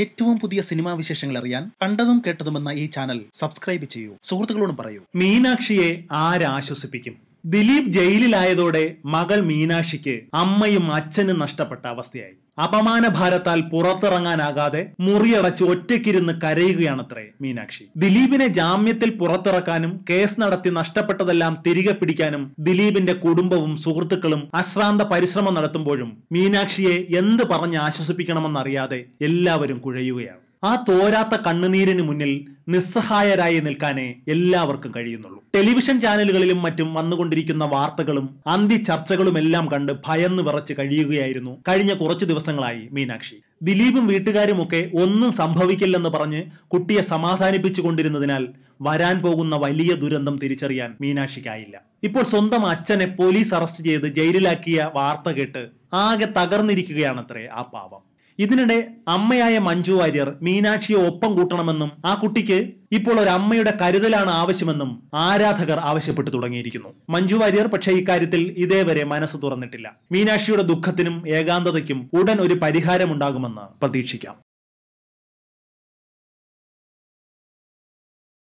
ഏറ്റവും പുതിയ സിനിമാ വിശേഷങ്ങൾ അറിയാൻ കണ്ടതും കേട്ടതുമെന്ന ഈ ചാനൽ സബ്സ്ക്രൈബ് ചെയ്യൂ സുഹൃത്തുക്കളോടും പറയൂ മീനാക്ഷിയെ ആരാശ്വസിപ്പിക്കും ദിലീപ് ജയിലിലായതോടെ മകൾ മീനാക്ഷിക്ക് അമ്മയും അച്ഛനും നഷ്ടപ്പെട്ട അവസ്ഥയായി അപമാന ഭാരത്താൽ പുറത്തിറങ്ങാനാകാതെ മുറിയടച്ച് ഒറ്റയ്ക്കിരുന്ന് കരയുകയാണത്രേ മീനാക്ഷി ദിലീപിനെ ജാമ്യത്തിൽ പുറത്തിറക്കാനും കേസ് നടത്തി നഷ്ടപ്പെട്ടതെല്ലാം തിരികെ പിടിക്കാനും ദിലീപിന്റെ കുടുംബവും സുഹൃത്തുക്കളും അശ്രാന്ത പരിശ്രമം നടത്തുമ്പോഴും മീനാക്ഷിയെ എന്ത് പറഞ്ഞ് ആശ്വസിപ്പിക്കണമെന്നറിയാതെ എല്ലാവരും കുഴയുകയാണ് ആ തോരാത്ത കണ്ണുനീരിന് മുന്നിൽ നിസ്സഹായരായി നിൽക്കാനേ എല്ലാവർക്കും കഴിയുന്നുള്ളൂ ടെലിവിഷൻ ചാനലുകളിലും മറ്റും വന്നുകൊണ്ടിരിക്കുന്ന വാർത്തകളും അന്തി ചർച്ചകളും എല്ലാം കണ്ട് ഭയന്ന് വിറച്ച് കഴിയുകയായിരുന്നു കഴിഞ്ഞ കുറച്ചു ദിവസങ്ങളായി മീനാക്ഷി ദിലീപും ഒക്കെ ഒന്നും സംഭവിക്കില്ലെന്ന് പറഞ്ഞ് കുട്ടിയെ സമാധാനിപ്പിച്ചുകൊണ്ടിരുന്നതിനാൽ വരാൻ പോകുന്ന വലിയ ദുരന്തം തിരിച്ചറിയാൻ മീനാക്ഷിക്കായില്ല ഇപ്പോൾ സ്വന്തം അച്ഛനെ പോലീസ് അറസ്റ്റ് ചെയ്ത് ജയിലിലാക്കിയ വാർത്ത കേട്ട് ആകെ തകർന്നിരിക്കുകയാണത്രേ ആ പാവം ഇതിനിടെ അമ്മയായ മഞ്ജു വാര്യർ മീനാക്ഷിയെ ഒപ്പം കൂട്ടണമെന്നും ആ കുട്ടിക്ക് ഇപ്പോൾ ഒരു അമ്മയുടെ കരുതലാണ് ആവശ്യമെന്നും ആരാധകർ ആവശ്യപ്പെട്ടു തുടങ്ങിയിരിക്കുന്നു മഞ്ജു വാര്യർ പക്ഷേ ഇക്കാര്യത്തിൽ ഇതേവരെ മനസ്സ് തുറന്നിട്ടില്ല മീനാക്ഷിയുടെ ദുഃഖത്തിനും ഏകാന്തതയ്ക്കും ഉടൻ ഒരു പരിഹാരമുണ്ടാകുമെന്ന് പ്രതീക്ഷിക്കാം